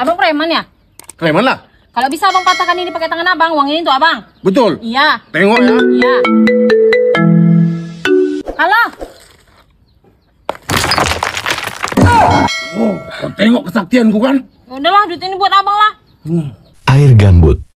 Abang preman ya? Preman lah. Kalau bisa abang patahkan ini pakai tangan abang, uang ini tuh abang. Betul. Iya. Tengok ya. Iya. Halo. Oh, tengok kesaktianku kan? Udahlah, duit ini buat abang lah. Hmm. Air gambut.